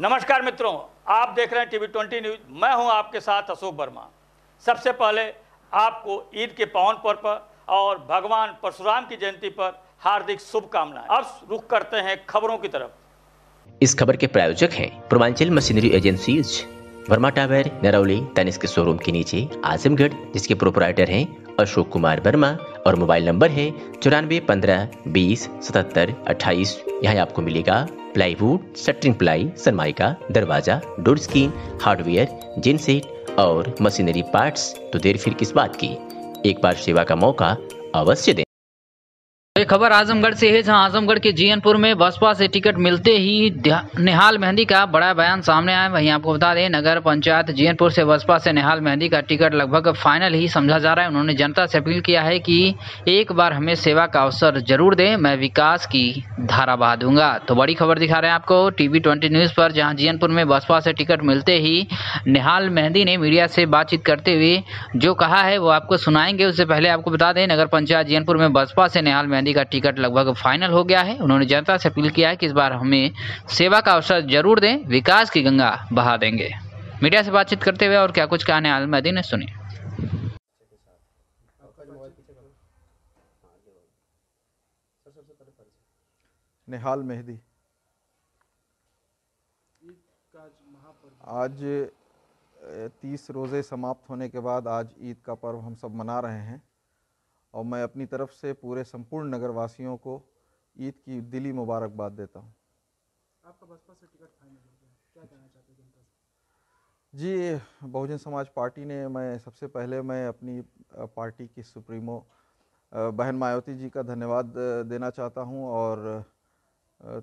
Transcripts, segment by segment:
नमस्कार मित्रों आप देख रहे हैं टीवी ट्वेंटी न्यूज मैं हूं आपके साथ अशोक वर्मा सबसे पहले आपको ईद के पावन पर्व पर और भगवान परशुराम की जयंती पर हार्दिक शुभकामनाएं अब रुख करते हैं खबरों की तरफ इस खबर के प्रायोजक हैं Purvanchal machinery agency Verma tower Narauli Tanishq showroom के नीचे आजमगढ़ जिसके प्रोपराइटर हैं अशोक कुमार वर्मा और मोबाइल नंबर है चौरानवे पंद्रह बीस सतहत्तर अट्ठाईस यहाँ आपको मिलेगा प्लाईवुड सटरिंग प्लाई सनमाइका दरवाजा डोर स्क्रीन हार्डवेयर जिनसेट और मशीनरी पार्ट्स तो देर फिर किस बात की एक बार सेवा का मौका अवश्य दें खबर आजमगढ़ से है जहां आजमगढ़ के जीएनपुर में बसपा से टिकट मिलते ही निहाल मेहंदी का बड़ा बयान सामने आया वहीं आपको बता दें नगर पंचायत जीएनपुर से बसपा से निहाल मेहंदी का टिकट लगभग फाइनल ही समझा जा रहा है उन्होंने जनता से अपील किया है कि एक बार हमें सेवा का अवसर जरूर दें मैं विकास की धारा बहा दूंगा तो बड़ी खबर दिखा रहे हैं आपको टीवी ट्वेंटी न्यूज पर जहाँ जीएनपुर में बसपा से टिकट मिलते ही निहाल मेहंदी ने मीडिया से बातचीत करते हुए जो कहा है वो आपको सुनाएंगे उससे पहले आपको बता दें नगर पंचायत जीएनपुर में बसपा से निहाल मेहंदी गांधी का टिकट लगभग फाइनल हो गया है उन्होंने जनता से अपील किया है कि इस बार हमें सेवा का अवसर जरूर दें विकास की गंगा बहा देंगे मीडिया से बातचीत करते हुए और क्या कुछ कहने आलम अदी ने सुनी निहाल मेहदी आज तीस रोज़े समाप्त होने के बाद आज ईद का पर्व हम सब मना रहे हैं और मैं अपनी तरफ से पूरे संपूर्ण नगरवासियों को ईद की दिली मुबारकबाद देता हूँ आपका बसपा से टिकट फाइनल हो गया क्या कहना चाहते हैं जी बहुजन समाज पार्टी ने मैं सबसे पहले मैं अपनी पार्टी की सुप्रीमो बहन मायावती जी का धन्यवाद देना चाहता हूं और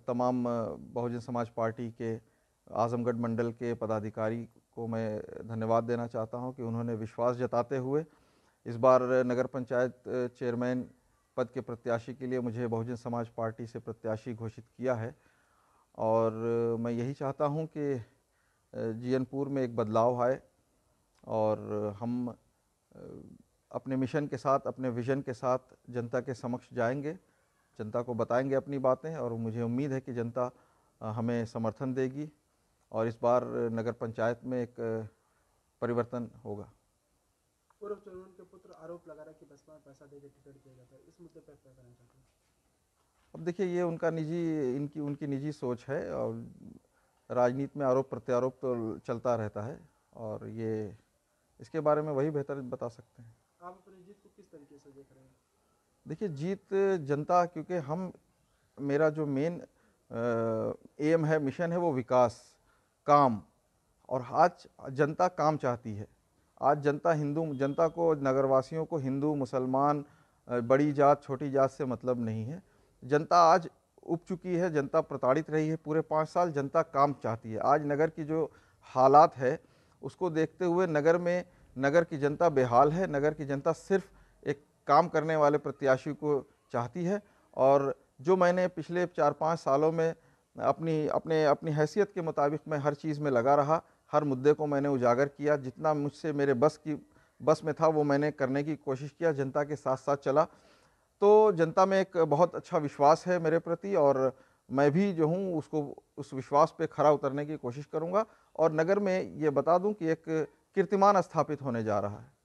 तमाम बहुजन समाज पार्टी के आज़मगढ़ मंडल के पदाधिकारी को मैं धन्यवाद देना चाहता हूं कि उन्होंने विश्वास जताते हुए इस बार नगर पंचायत चेयरमैन पद के प्रत्याशी के लिए मुझे बहुजन समाज पार्टी से प्रत्याशी घोषित किया है और मैं यही चाहता हूं कि जीएनपुर में एक बदलाव आए और हम अपने मिशन के साथ अपने विज़न के साथ जनता के समक्ष जाएंगे जनता को बताएंगे अपनी बातें और मुझे उम्मीद है कि जनता हमें समर्थन देगी और इस बार नगर पंचायत में एक परिवर्तन होगा पूर्व चौहान के पुत्र आरोप लगा रहा कि बसपा पैसा देकर टिकट दिया जाता है इस मुद्दे पर क्या करना चाहते हैं अब देखिए ये उनका निजी इनकी उनकी निजी सोच है और राजनीति में आरोप प्रत्यारोप तो चलता रहता है और ये इसके बारे में वही बेहतर बता सकते हैं आप अपनी जीत को किस तरीके से देख रहे हैं देखिए जीत जनता क्योंकि हम मेरा जो मेन एम है मिशन है वो विकास काम और आज जनता काम चाहती है आज जनता हिंदू जनता को नगरवासियों को हिंदू मुसलमान बड़ी जात छोटी जात से मतलब नहीं है जनता आज उप चुकी है जनता प्रताड़ित रही है पूरे पाँच साल जनता काम चाहती है आज नगर की जो हालात है उसको देखते हुए नगर में नगर की जनता बेहाल है नगर की जनता सिर्फ एक काम करने वाले प्रत्याशी को चाहती है और जो मैंने पिछले चार पाँच सालों में अपनी अपने अपनी हैसियत के मुताबिक मैं हर चीज़ में लगा रहा हर मुद्दे को मैंने उजागर किया जितना मुझसे मेरे बस की बस में था वो मैंने करने की कोशिश किया जनता के साथ साथ चला तो जनता में एक बहुत अच्छा विश्वास है मेरे प्रति और मैं भी जो हूँ उसको उस विश्वास पे खरा उतरने की कोशिश करूँगा और नगर में ये बता दूँ कि एक कीर्तिमान स्थापित होने जा रहा है